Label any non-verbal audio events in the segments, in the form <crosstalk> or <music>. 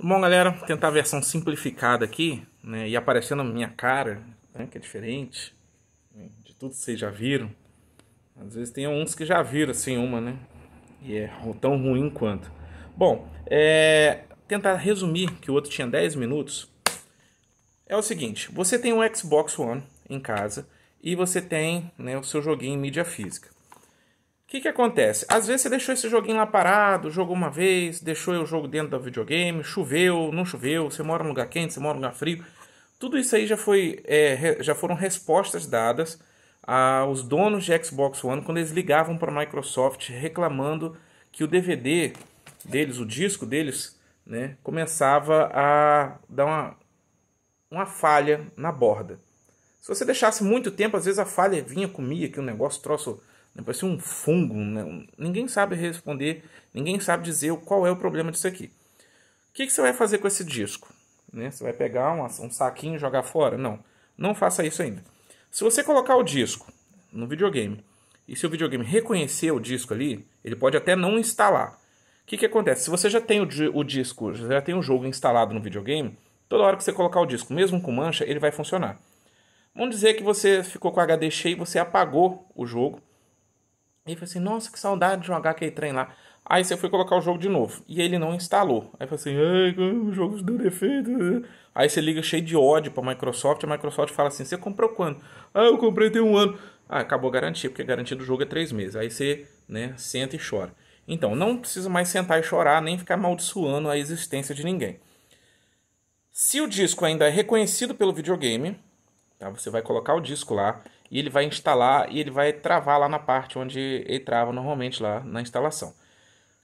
Bom, galera, tentar a versão simplificada aqui, né? E aparecendo a minha cara, né? que é diferente né, de tudo que vocês já viram. Às vezes tem uns que já viram assim uma, né? E é tão ruim quanto. Bom, é... tentar resumir que o outro tinha 10 minutos. É o seguinte, você tem um Xbox One em casa e você tem né, o seu joguinho em mídia física. O que, que acontece? Às vezes você deixou esse joguinho lá parado, jogou uma vez, deixou o jogo dentro do videogame, choveu, não choveu, você mora num lugar quente, você mora num lugar frio. Tudo isso aí já, foi, é, já foram respostas dadas aos donos de Xbox One quando eles ligavam para a Microsoft reclamando que o DVD deles, o disco deles, né, começava a dar uma, uma falha na borda. Se você deixasse muito tempo, às vezes a falha vinha, comia, que o negócio troço né, parece um fungo. Né? Ninguém sabe responder, ninguém sabe dizer qual é o problema disso aqui. O que, que você vai fazer com esse disco? Né? Você vai pegar um, um saquinho e jogar fora? Não, não faça isso ainda. Se você colocar o disco no videogame e se o videogame reconhecer o disco ali, ele pode até não instalar. O que, que acontece? Se você já tem o, o disco, já tem o jogo instalado no videogame, toda hora que você colocar o disco, mesmo com mancha, ele vai funcionar. Vamos dizer que você ficou com o HD cheio e você apagou o jogo e falei assim, nossa, que saudade de jogar aquele trem lá. Aí você foi colocar o jogo de novo. E ele não instalou. Aí falei assim, o jogo deu defeito. Né? Aí você liga cheio de ódio pra Microsoft. A Microsoft fala assim, você comprou quando? Ah, eu comprei tem um ano. Ah, acabou a garantia, porque a garantia do jogo é três meses. Aí você, né, senta e chora. Então, não precisa mais sentar e chorar, nem ficar amaldiçoando a existência de ninguém. Se o disco ainda é reconhecido pelo videogame, tá? Você vai colocar o disco lá e ele vai instalar e ele vai travar lá na parte onde ele trava normalmente lá na instalação. O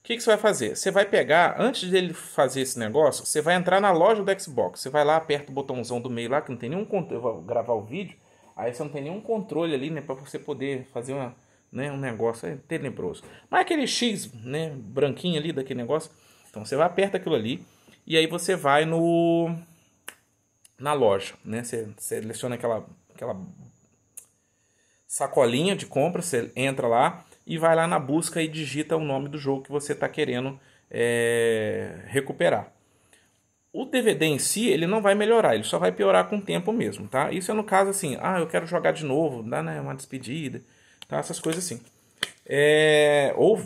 que, que você vai fazer? Você vai pegar, antes dele fazer esse negócio, você vai entrar na loja do Xbox. Você vai lá, aperta o botãozão do meio lá, que não tem nenhum controle. Eu vou gravar o vídeo, aí você não tem nenhum controle ali, né? Pra você poder fazer uma, né, um negócio é tenebroso. Mas aquele X, né? Branquinho ali daquele negócio. Então você vai, aperta aquilo ali, e aí você vai no. na loja, né? Você seleciona aquela, aquela sacolinha de compra, você entra lá e vai lá na busca e digita o nome do jogo que você está querendo é, recuperar. O DVD em si, ele não vai melhorar, ele só vai piorar com o tempo mesmo, tá? Isso é no caso assim, ah, eu quero jogar de novo, dá né, uma despedida, tá? Essas coisas assim. É... Ou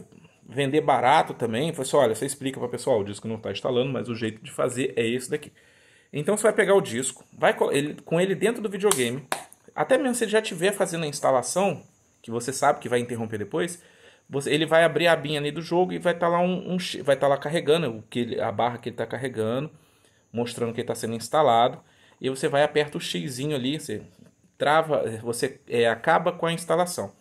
vender barato também, foi assim, olha, você explica para o pessoal, o disco não está instalando, mas o jeito de fazer é esse daqui. Então você vai pegar o disco, vai ele, com ele dentro do videogame, até mesmo se ele já estiver fazendo a instalação, que você sabe que vai interromper depois, você, ele vai abrir a abinha ali do jogo e vai estar tá lá um, um, vai estar tá lá carregando o que ele, a barra que ele está carregando, mostrando que está sendo instalado. E você vai aperta o xizinho ali, você trava, você é, acaba com a instalação.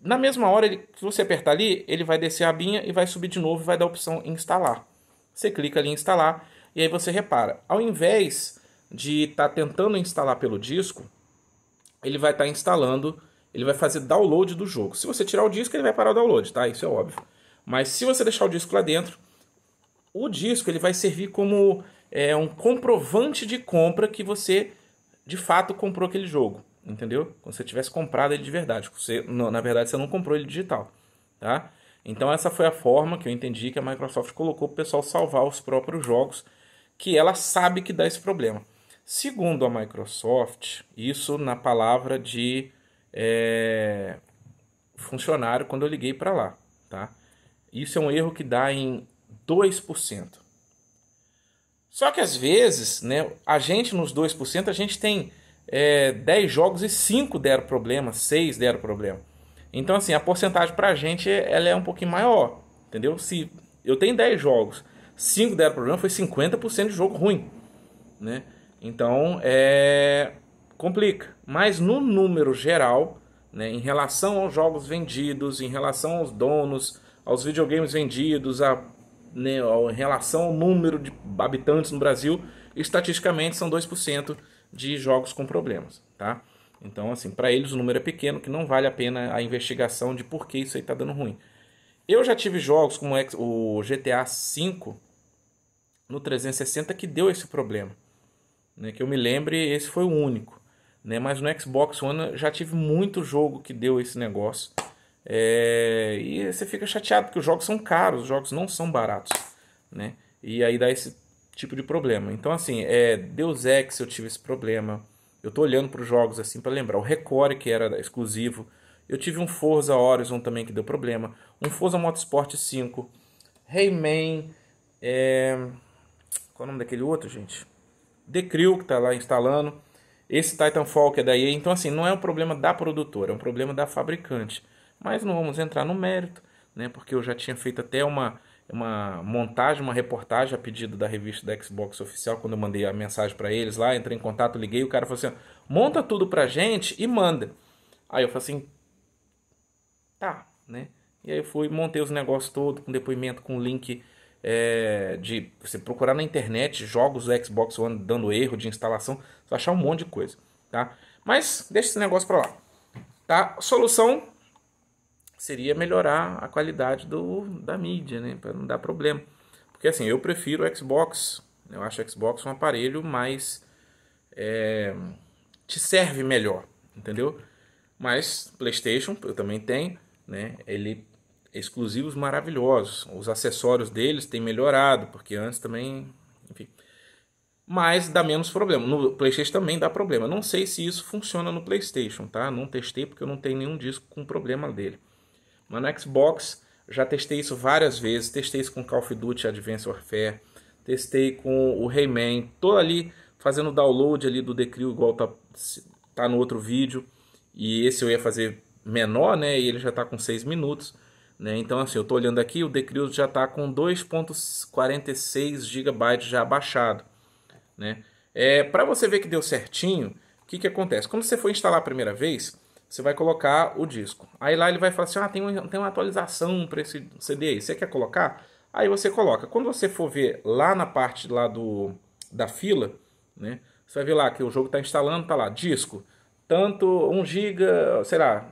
Na mesma hora ele, que você apertar ali, ele vai descer a abinha e vai subir de novo e vai dar a opção instalar. Você clica ali em instalar e aí você repara, ao invés de estar tá tentando instalar pelo disco, ele vai estar tá instalando, ele vai fazer download do jogo. Se você tirar o disco, ele vai parar o download, tá? Isso é óbvio. Mas se você deixar o disco lá dentro, o disco ele vai servir como é, um comprovante de compra que você de fato comprou aquele jogo, entendeu? Quando você tivesse comprado ele de verdade. Você, não, na verdade, você não comprou ele digital, tá? Então essa foi a forma que eu entendi que a Microsoft colocou para o pessoal salvar os próprios jogos, que ela sabe que dá esse problema. Segundo a Microsoft, isso na palavra de é, funcionário quando eu liguei para lá, tá? Isso é um erro que dá em 2%. Só que às vezes, né, a gente nos 2%, a gente tem é, 10 jogos e 5 deram problema, 6 deram problema. Então, assim, a porcentagem para a gente ela é um pouquinho maior, entendeu? Se eu tenho 10 jogos, 5 deram problema, foi 50% de jogo ruim, né? Então, é, complica. Mas no número geral, né, em relação aos jogos vendidos, em relação aos donos, aos videogames vendidos, a, né, em relação ao número de habitantes no Brasil, estatisticamente são 2% de jogos com problemas, tá? Então, assim, para eles o número é pequeno, que não vale a pena a investigação de por que isso aí tá dando ruim. Eu já tive jogos como o GTA V no 360 que deu esse problema. Né? Que eu me lembre, esse foi o único. Né? Mas no Xbox One já tive muito jogo que deu esse negócio. É... E você fica chateado, porque os jogos são caros, os jogos não são baratos. Né? E aí dá esse tipo de problema. Então, assim, é... Deus Ex eu tive esse problema. Eu tô olhando para os jogos assim para lembrar. O Record, que era exclusivo. Eu tive um Forza Horizon também que deu problema. Um Forza Motorsport 5. Rayman. Hey eh, é... Qual é o nome daquele outro, gente? The Crew, que está lá instalando, esse Titanfall que é da EA. Então, assim, não é um problema da produtora, é um problema da fabricante. Mas não vamos entrar no mérito, né? Porque eu já tinha feito até uma, uma montagem, uma reportagem a pedido da revista da Xbox oficial, quando eu mandei a mensagem para eles lá, entrei em contato, liguei, o cara falou assim: monta tudo pra gente e manda. Aí eu falei assim: tá, né? E aí eu fui, montei os negócios todo com depoimento, com link é, de você procurar na internet jogos do Xbox One dando erro de instalação, você vai achar um monte de coisa, tá? Mas deixa esse negócio para lá, tá? Solução seria melhorar a qualidade do, da mídia, né? Para não dar problema. Porque assim, eu prefiro o Xbox, eu acho o Xbox um aparelho mais. É, te serve melhor, entendeu? Mas PlayStation eu também tenho, né? Ele exclusivos maravilhosos. Os acessórios deles têm melhorado, porque antes também, enfim. Mas dá menos problema. No PlayStation também dá problema. Não sei se isso funciona no PlayStation, tá? Não testei porque eu não tenho nenhum disco com problema dele. Mas no Xbox já testei isso várias vezes. Testei isso com Call of Duty Advanced Warfare, testei com o Rayman, tô ali fazendo download ali do Decrew igual tá tá no outro vídeo. E esse eu ia fazer menor, né? E ele já tá com 6 minutos. Né? Então, assim, eu estou olhando aqui, o Decrius já está com 2.46 GB já baixado. Né? É, Para você ver que deu certinho, o que, que acontece? Quando você for instalar a primeira vez, você vai colocar o disco. Aí lá ele vai falar assim: ah, tem, um, tem uma atualização para esse CD aí. Você quer colocar? Aí você coloca. Quando você for ver lá na parte lá do, da fila, né? Você vai ver lá que o jogo está instalando, está lá, disco, tanto 1 GB, sei lá,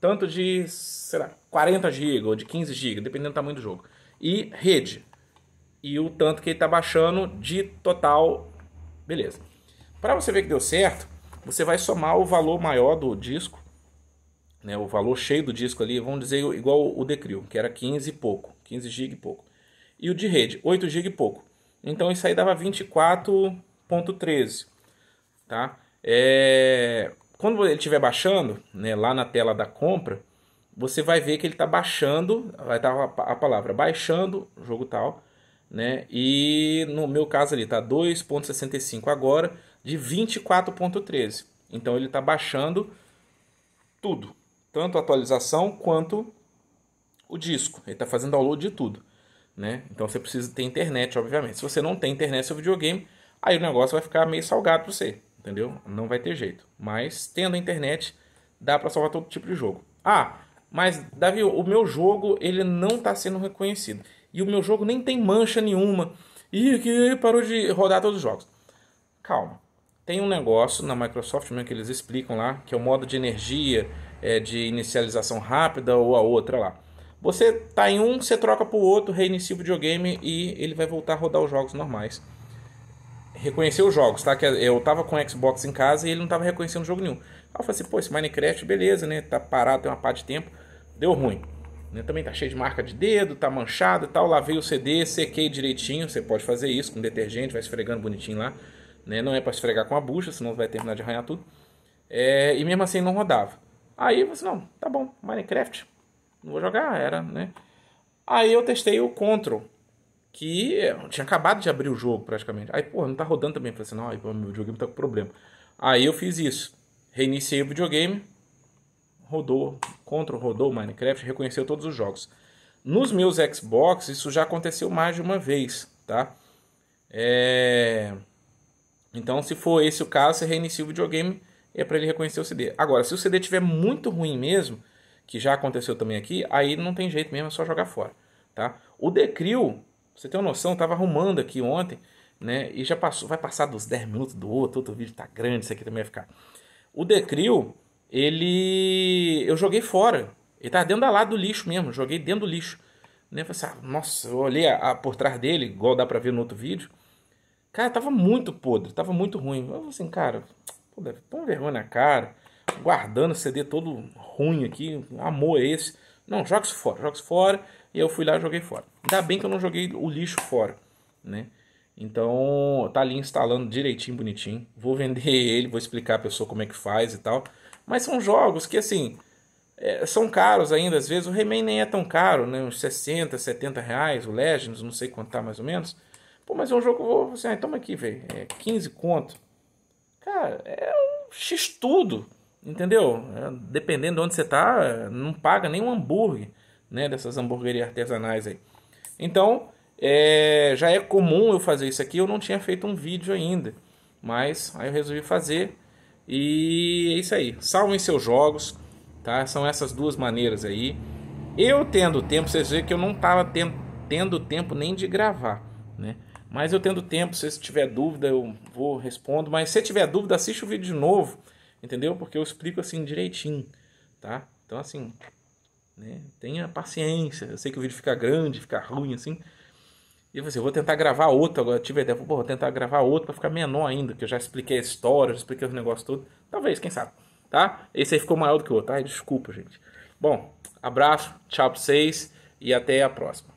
tanto de, sei lá, 40 GB ou de 15 GB, dependendo do tamanho do jogo. E rede. E o tanto que ele está baixando de total. Beleza. Para você ver que deu certo, você vai somar o valor maior do disco, né, o valor cheio do disco ali, vamos dizer igual o Decrio, que era 15 e pouco, 15 GB e pouco. E o de rede, 8 GB e pouco. Então isso aí dava 24.13, tá? É, quando ele estiver baixando, né, lá na tela da compra, você vai ver que ele está baixando, vai estar tá a palavra baixando, jogo tal, né? E no meu caso ali está 2.65 agora de 24.13. Então ele está baixando tudo, tanto a atualização quanto o disco. Ele está fazendo download de tudo, né? Então você precisa ter internet, obviamente. Se você não tem internet no seu videogame, aí o negócio vai ficar meio salgado para você entendeu? Não vai ter jeito. Mas tendo a internet, dá para salvar todo tipo de jogo. Ah, mas Davi, o meu jogo ele não está sendo reconhecido e o meu jogo nem tem mancha nenhuma e que parou de rodar todos os jogos. Calma, tem um negócio na Microsoft mesmo que eles explicam lá que é o modo de energia é, de inicialização rápida ou a outra lá. Você tá em um, você troca para o outro, reinicia o videogame e ele vai voltar a rodar os jogos normais reconhecer os jogos, tá? Que eu tava com o Xbox em casa e ele não tava reconhecendo jogo nenhum. Aí eu falei assim, pô, esse Minecraft, beleza, né? Tá parado, tem uma parte de tempo. Deu ruim. Né? Também tá cheio de marca de dedo, tá manchado e tal. Lavei o CD, sequei direitinho. Você pode fazer isso com detergente, vai esfregando bonitinho lá. Né? Não é para esfregar com a bucha, senão vai terminar de arranhar tudo. É, e mesmo assim não rodava. Aí você assim, não, tá bom, Minecraft, não vou jogar, era, né? Aí eu testei o Control, que tinha acabado de abrir o jogo praticamente. Aí, pô, não tá rodando também. Eu falei assim, não, meu videogame tá com problema. Aí eu fiz isso. Reiniciei o videogame, rodou, Ctrl rodou Minecraft, reconheceu todos os jogos. Nos meus Xbox, isso já aconteceu mais de uma vez, tá? É... Então, se for esse o caso, você reinicia o videogame, é para ele reconhecer o CD. Agora, se o CD tiver muito ruim mesmo, que já aconteceu também aqui, aí não tem jeito mesmo, é só jogar fora, tá? O Decryl, você tem uma noção, eu tava arrumando aqui ontem, né? E já passou, vai passar dos 10 minutos do outro, outro vídeo tá grande, isso aqui também vai ficar. O decrio, ele. Eu joguei fora. Ele tava dentro da lá do lixo mesmo, joguei dentro do lixo. Né? Eu pensei, assim, ah, nossa, eu olhei a, a, por trás dele, igual dá pra ver no outro vídeo. Cara, tava muito podre, tava muito ruim. Eu assim, cara, pô, deve ter uma vergonha na cara. Guardando o CD todo ruim aqui, amor é esse. Não, joga isso fora, joga isso fora. E eu fui lá e joguei fora. Ainda bem que eu não joguei o lixo fora, né? Então, tá ali instalando direitinho, bonitinho. Vou vender <laughs> ele, vou explicar a pessoa como é que faz e tal. Mas são jogos que, assim, é, são caros ainda. Às vezes o Rayman nem é tão caro, né? Uns 60, 70 reais. O Legends, não sei quanto tá mais ou menos. Pô, mas é um jogo você aí vou... Assim, ah, toma aqui, velho. É 15 conto. Cara, é um x-tudo, entendeu? É, dependendo de onde você tá, não paga nem um hambúrguer né, dessas hamburguerias artesanais aí. Então, é, já é comum eu fazer isso aqui, eu não tinha feito um vídeo ainda, mas aí eu resolvi fazer e é isso aí. Salvem seus jogos, tá? São essas duas maneiras aí. Eu tendo tempo, vocês veem que eu não tava ten tendo tempo nem de gravar, né? Mas eu tendo tempo, se tiver dúvida, eu vou respondo, mas se tiver dúvida, assiste o vídeo de novo, entendeu? Porque eu explico assim direitinho, tá? Então assim, né? Tenha paciência. Eu sei que o vídeo fica grande, fica ruim assim. E você, assim, vou tentar gravar outro agora. Eu tive ideia, vou tentar gravar outro para ficar menor ainda, que eu já expliquei a história, já expliquei os negócios todo. Talvez, quem sabe, tá? Esse aí ficou maior do que o outro, tá? Desculpa, gente. Bom, abraço, tchau pra vocês e até a próxima.